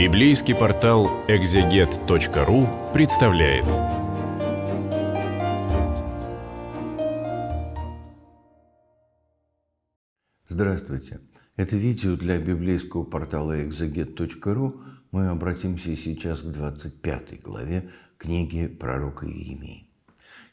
Библейский портал экзегет.ру представляет. Здравствуйте. Это видео для библейского портала экзегет.ру. Мы обратимся сейчас к 25 главе книги пророка Иеремии.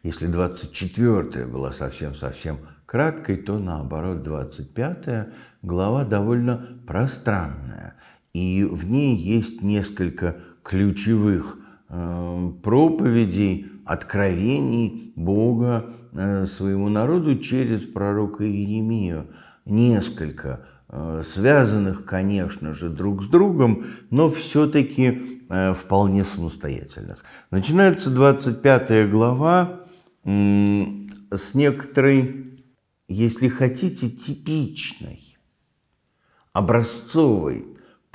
Если 24 была совсем-совсем краткой, то наоборот 25 глава довольно пространная и в ней есть несколько ключевых э, проповедей, откровений Бога э, своему народу через пророка Иеремию. Несколько э, связанных, конечно же, друг с другом, но все-таки вполне самостоятельных. Начинается 25 глава с некоторой, если хотите, типичной, образцовой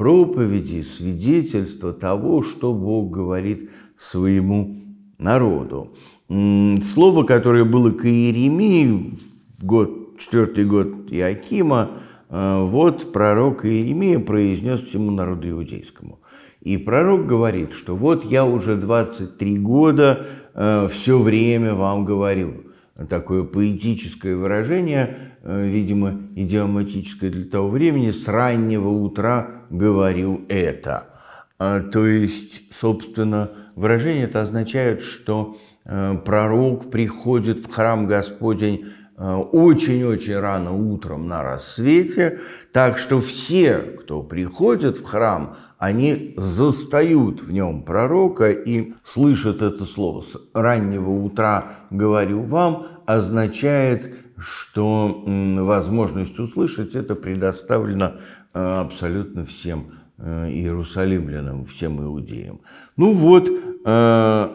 проповеди, свидетельство того, что Бог говорит своему народу. Слово, которое было к Иеремии в год, четвертый год Иакима, э, вот пророк Иеремия произнес всему народу иудейскому. И пророк говорит, что вот я уже 23 года э, все время вам говорю, такое поэтическое выражение, э, видимо, идиоматическое для того времени, с раннего утра говорил это. А, то есть, собственно, выражение это означает, что э, пророк приходит в храм Господень э, очень-очень рано утром на рассвете, так что все, кто приходит в храм, они застают в нем пророка и слышат это слово с раннего утра, говорю вам, означает, что возможность услышать это предоставлена э, абсолютно всем э, иерусалимлянам, всем иудеям. Ну вот, э,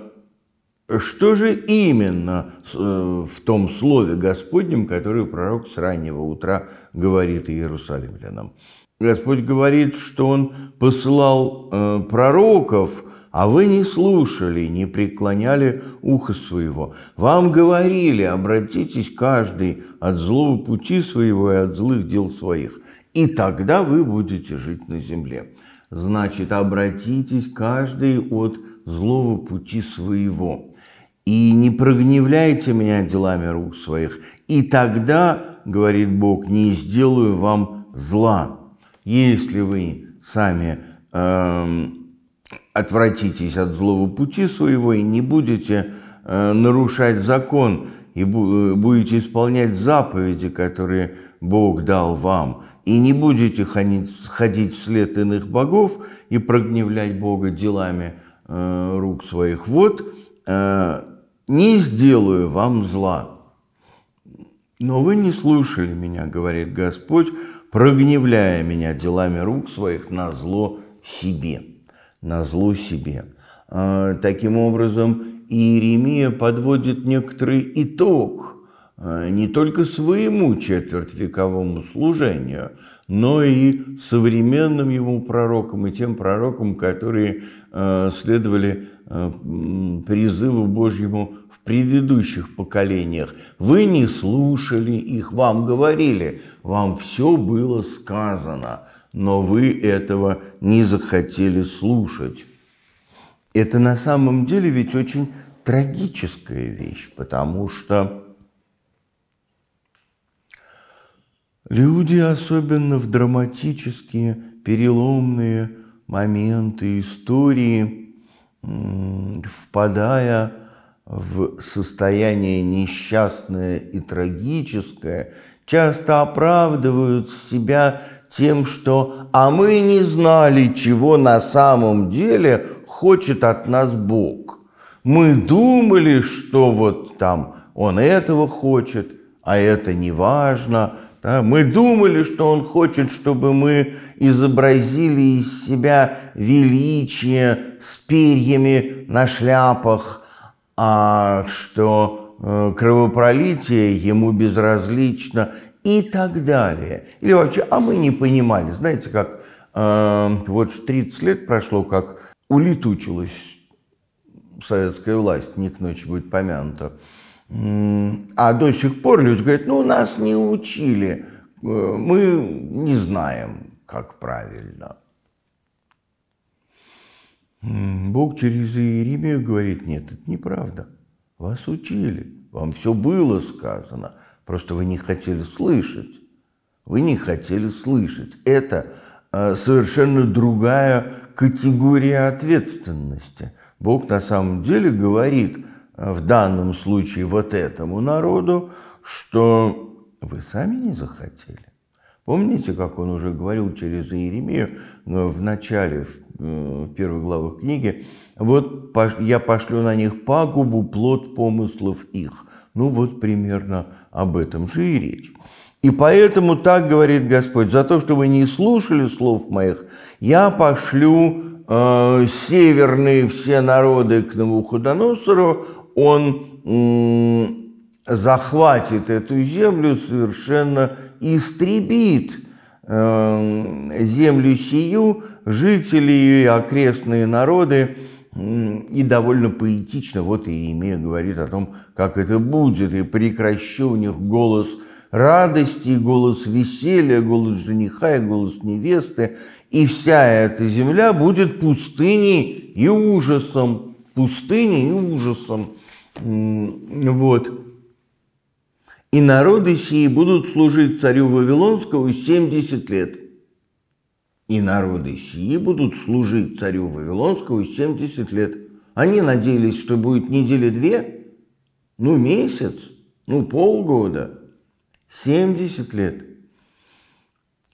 что же именно в том слове Господнем, которое пророк с раннего утра говорит иерусалимлянам? Господь говорит, что Он посылал э, пророков, а вы не слушали, не преклоняли ухо своего. Вам говорили, обратитесь каждый от злого пути своего и от злых дел своих, и тогда вы будете жить на земле. Значит, обратитесь каждый от злого пути своего. И не прогневляйте меня делами рук своих, и тогда, говорит Бог, не сделаю вам зла. Если вы сами э, отвратитесь от злого пути своего и не будете э, нарушать закон, и бу э, будете исполнять заповеди, которые Бог дал вам, и не будете ходить, ходить вслед иных богов и прогневлять Бога делами э, рук своих, вот э, не сделаю вам зла. Но вы не слушали меня, говорит Господь, прогневляя меня делами рук своих на зло себе. На зло себе. А, таким образом, Иеремия подводит некоторый итог а, не только своему четвертьвековому служению, но и современным ему пророкам и тем пророкам, которые а, следовали призыву Божьему предыдущих поколениях. Вы не слушали их, вам говорили, вам все было сказано, но вы этого не захотели слушать. Это на самом деле ведь очень трагическая вещь, потому что люди, особенно в драматические, переломные моменты истории, впадая в в состояние несчастное и трагическое, часто оправдывают себя тем, что «а мы не знали, чего на самом деле хочет от нас Бог». Мы думали, что вот там он этого хочет, а это не важно. Да? Мы думали, что он хочет, чтобы мы изобразили из себя величие с перьями на шляпах – а что э, кровопролитие ему безразлично и так далее. Или вообще, а мы не понимали, знаете, как э, вот 30 лет прошло, как улетучилась советская власть, не к ночи будет помянута. А до сих пор люди говорят, ну нас не учили, э, мы не знаем, как правильно. Бог через Иеремию говорит, нет, это неправда. Вас учили, вам все было сказано, просто вы не хотели слышать. Вы не хотели слышать. Это а, совершенно другая категория ответственности. Бог на самом деле говорит а, в данном случае вот этому народу, что вы сами не захотели. Помните, как он уже говорил через Иеремию в начале, в в э, первых главах книги, вот я пошлю на них пагубу, плод помыслов их. Ну вот примерно об этом же и речь. И поэтому так говорит Господь, за то, что вы не слушали слов моих, я пошлю э, северные все народы к Навуходоносору, он э, захватит эту землю, совершенно истребит Эм, землю сию, жители ее и окрестные народы, и довольно поэтично, вот Иеремия говорит о том, как это будет, и прекращу у них голос радости, и голос веселья, голос жениха и голос невесты, и вся эта земля будет пустыней и ужасом, пустыней и ужасом. Вот и народы сии будут служить царю Вавилонскому 70 лет. И народы сии будут служить царю Вавилонскому 70 лет. Они надеялись, что будет недели две, ну месяц, ну полгода, 70 лет.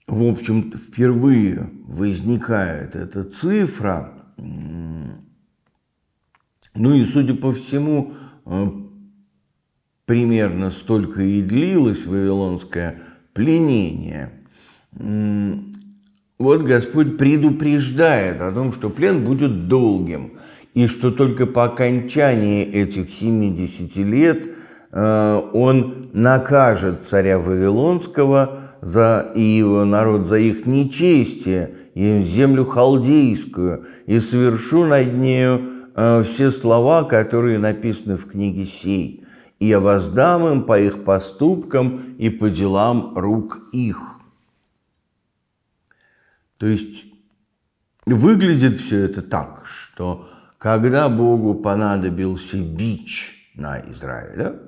В общем, впервые возникает эта цифра, ну и, судя по всему, э, примерно столько и длилось вавилонское пленение, вот Господь предупреждает о том, что плен будет долгим, и что только по окончании этих 70 лет э, он накажет царя Вавилонского за, и его народ за их нечестие, и землю халдейскую, и совершу над нею э, все слова, которые написаны в книге сей я воздам им по их поступкам и по делам рук их». То есть выглядит все это так, что когда Богу понадобился бич на Израиля,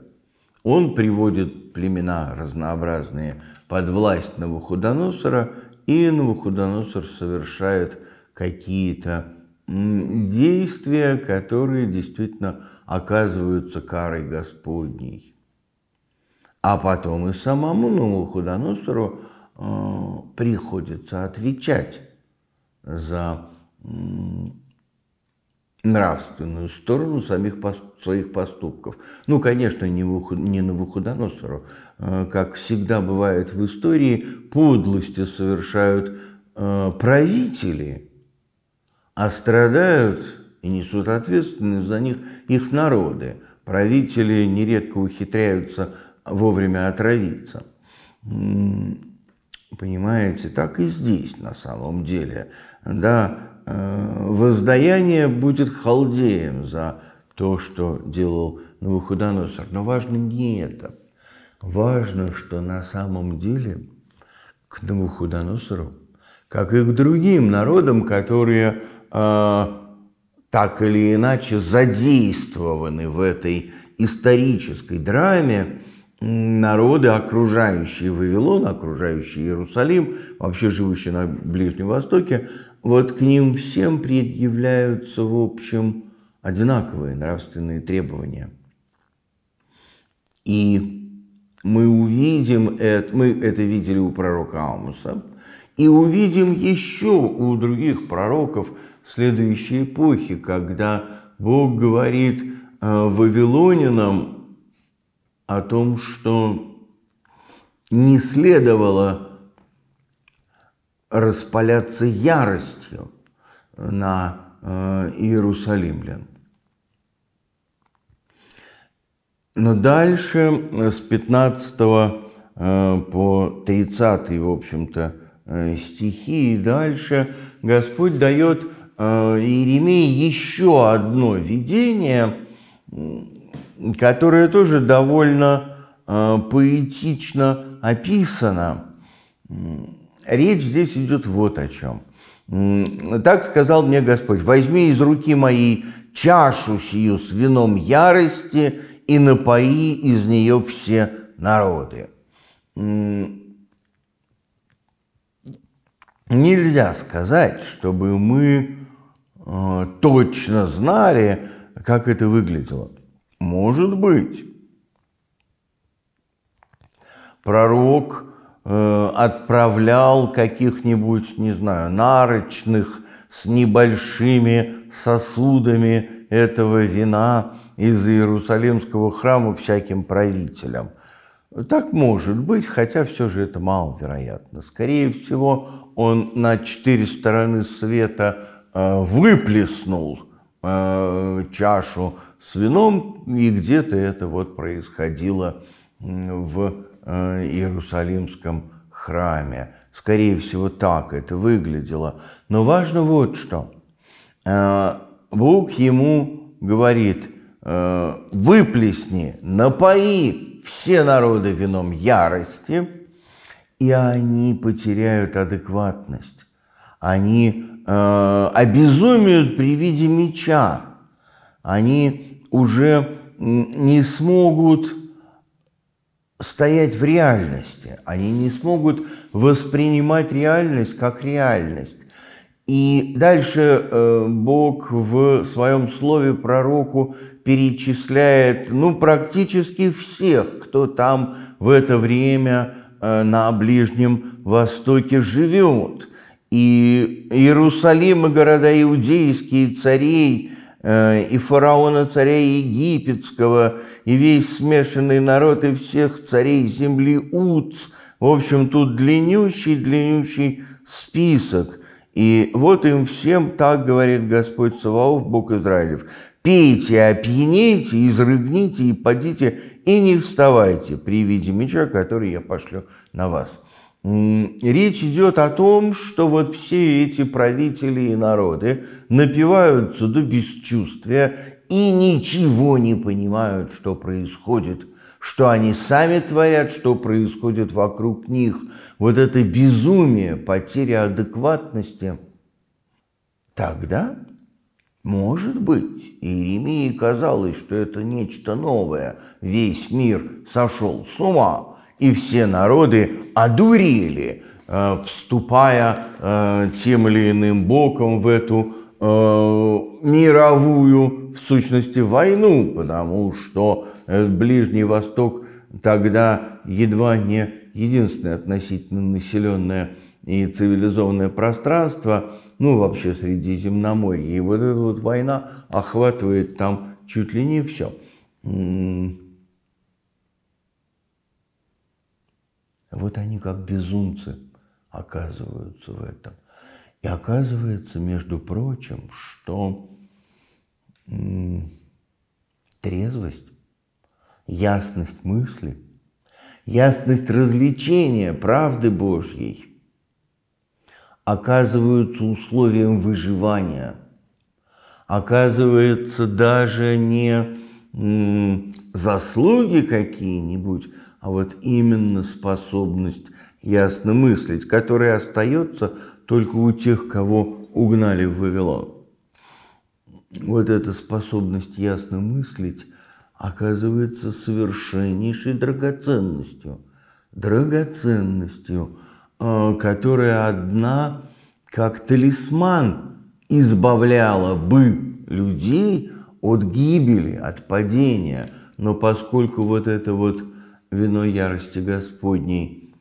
он приводит племена разнообразные под власть Навуходоносора, и Навуходоносор совершает какие-то действия, которые действительно оказываются карой Господней. А потом и самому Новоходоносору э, приходится отвечать за э, нравственную сторону самих пост своих поступков. Ну, конечно, не, не Навуходоносору. Э, как всегда бывает в истории, подлости совершают э, правители, а страдают и несут ответственность за них их народы. Правители нередко ухитряются вовремя отравиться. Понимаете, так и здесь на самом деле. Да, э, воздаяние будет халдеем за то, что делал Навуходоносор. Но важно не это. Важно, что на самом деле к Навуходоносору, как и к другим народам, которые а, так или иначе задействованы в этой исторической драме народы, окружающие Вавилон, окружающие Иерусалим, вообще живущие на Ближнем Востоке, вот к ним всем предъявляются, в общем, одинаковые нравственные требования. И мы увидим это, мы это видели у пророка Амуса, и увидим еще у других пророков следующей эпохи, когда Бог говорит э, вавилонянам о том, что не следовало распаляться яростью на э, Иерусалимлян. Но дальше э, с 15 по 30, в общем-то, стихи, и дальше Господь дает Э, Иеремии еще одно видение, которое тоже довольно э, поэтично описано. Речь здесь идет вот о чем. Так сказал мне Господь, возьми из руки моей чашу сию с вином ярости и напои из нее все народы. Нельзя сказать, чтобы мы Э, точно знали, как это выглядело. Может быть, пророк э, отправлял каких-нибудь, не знаю, нарочных с небольшими сосудами этого вина из Иерусалимского храма всяким правителям. Так может быть, хотя все же это маловероятно. Скорее всего, он на четыре стороны света Э, выплеснул э, чашу с вином, и где-то это вот происходило в э, Иерусалимском храме. Скорее всего, так это выглядело. Но важно вот что. Бог ему говорит, выплесни, напои все народы вином ярости, и они потеряют адекватность. Они э, обезумеют при виде меча. Они уже не смогут стоять в реальности. Они не смогут воспринимать реальность как реальность. И дальше э, Бог в своем слове пророку перечисляет ну, практически всех, кто там в это время э, на Ближнем Востоке живет – и Иерусалим и города иудейские, царей, э, и фараона царя египетского, и весь смешанный народ, и всех царей земли Уц. В общем, тут длиннющий-длиннющий список. И вот им всем так говорит Господь Саваоф, Бог Израилев. «Пейте, опьяните, изрыгните и падите, и не вставайте при виде меча, который я пошлю на вас». Речь идет о том, что вот все эти правители и народы напиваются до бесчувствия и ничего не понимают, что происходит, что они сами творят, что происходит вокруг них. Вот это безумие, потеря адекватности. Тогда, может быть, Иеремии казалось, что это нечто новое, весь мир сошел с ума – и все народы одурели, э, вступая э, тем или иным боком в эту э, мировую, в сущности, войну, потому что Ближний Восток тогда едва не единственное относительно населенное и цивилизованное пространство, ну вообще Средиземноморье. И вот эта вот война охватывает там чуть ли не все. Вот они как безумцы оказываются в этом. И оказывается, между прочим, что трезвость, ясность мысли, ясность развлечения правды Божьей оказываются условием выживания, оказывается даже не заслуги какие-нибудь, а вот именно способность ясно мыслить, которая остается только у тех, кого угнали в Вавилон. Вот эта способность ясно мыслить оказывается совершеннейшей драгоценностью. Драгоценностью, э, которая одна как талисман избавляла бы людей от гибели, от падения. Но поскольку вот это вот вино ярости Господней,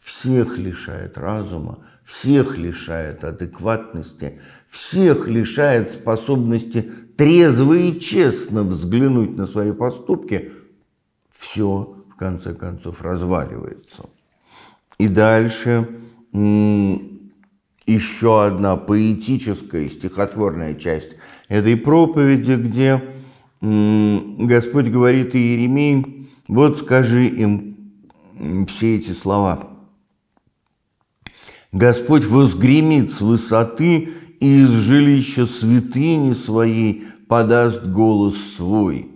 всех лишает разума, всех лишает адекватности, всех лишает способности трезво и честно взглянуть на свои поступки, все в конце концов разваливается. И дальше еще одна поэтическая стихотворная часть этой проповеди, где Господь говорит Иеремии, вот скажи им все эти слова. Господь возгремит с высоты и из жилища святыни своей подаст голос свой.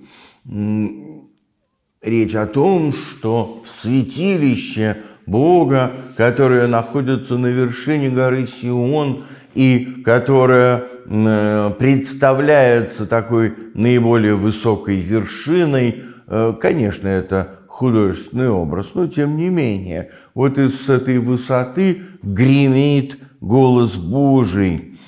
Речь о том, что в святилище Бога, которое находится на вершине горы Сион и которое э, представляется такой наиболее высокой вершиной – Э, конечно, это художественный образ, но тем не менее. Вот из этой высоты гремит голос Божий,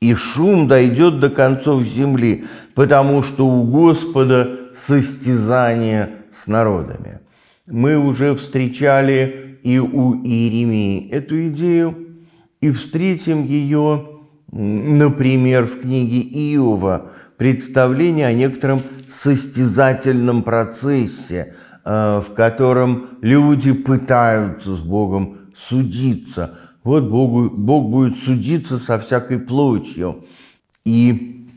и шум дойдет до концов земли, потому что у Господа состязание с народами. Мы уже встречали и у Иеремии эту идею, и встретим ее, например, в книге Иова – представление о некотором состязательном процессе, э, в котором люди пытаются с Богом судиться. Вот Богу, Бог будет судиться со всякой плотью. И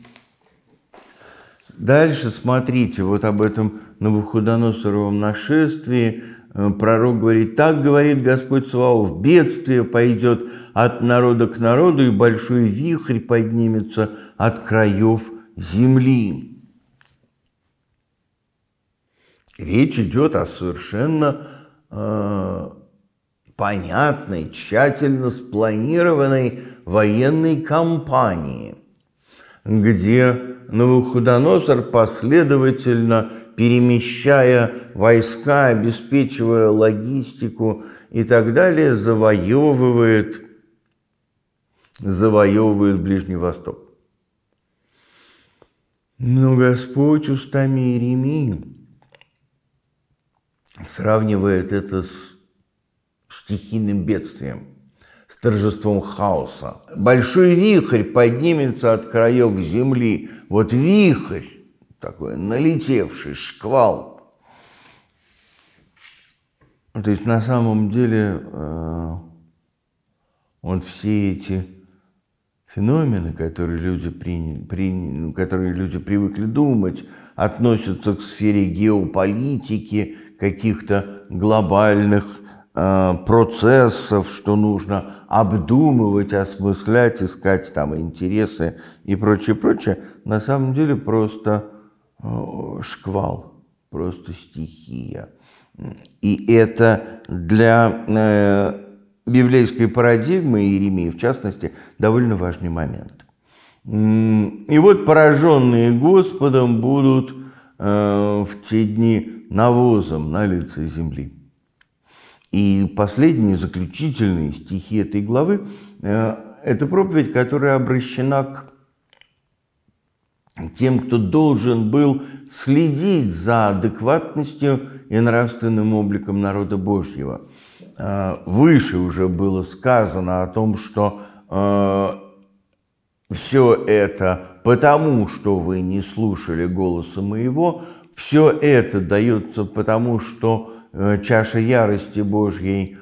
дальше смотрите, вот об этом Навуходоносоровом нашествии э, пророк говорит, так говорит Господь Саваоф, бедствие пойдет от народа к народу, и большой вихрь поднимется от краев земли. Речь идет о совершенно э, понятной, тщательно спланированной военной кампании, где Новоходоносор последовательно перемещая войска, обеспечивая логистику и так далее, завоевывает, завоевывает Ближний Восток. Но Господь устами Иеремии сравнивает это с стихийным бедствием, с торжеством хаоса. Большой вихрь поднимется от краев земли. Вот вихрь, такой налетевший, шквал – то есть на самом деле э, вот все эти феномены, которые люди, приняли, при, ну, которые люди привыкли думать, относятся к сфере геополитики, каких-то глобальных э, процессов, что нужно обдумывать, осмыслять, искать там интересы и прочее, прочее, на самом деле просто э, шквал, просто стихия. И это для э, библейской парадигмы Иеремии, в частности, довольно важный момент. И вот пораженные Господом будут э, в те дни навозом на лице земли. И последние заключительные стихи этой главы э, – это проповедь, которая обращена к тем, кто должен был следить за адекватностью и нравственным обликом народа Божьего. Э, выше уже было сказано о том, что э, все это потому, что вы не слушали голоса моего, все это дается потому, что э, чаша ярости Божьей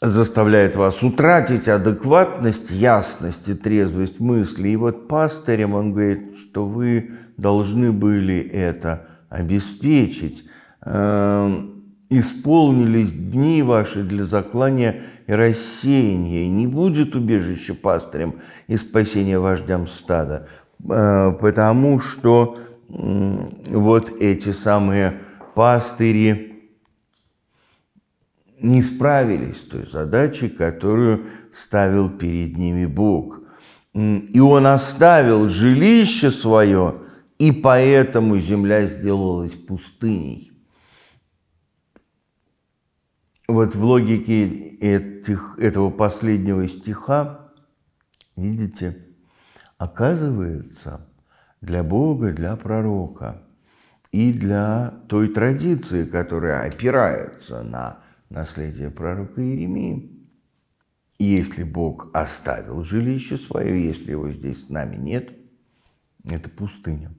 заставляет вас утратить адекватность, ясность и трезвость мысли. И вот пастырем он говорит, что вы должны были это обеспечить. Эм, исполнились дни ваши для заклания и рассеяния, и не будет убежища пастырем и спасения вождям стада, э, потому что вот эти самые пастыри не справились с той задачей, которую ставил перед ними Бог. И он оставил жилище свое, и поэтому земля сделалась пустыней вот в логике этих, этого последнего стиха, видите, оказывается, для Бога, для пророка и для той традиции, которая опирается на наследие пророка Иеремии. Если Бог оставил жилище свое, если его здесь с нами нет, это пустыня.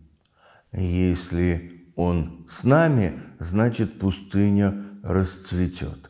Если он с нами, значит пустыня расцветет.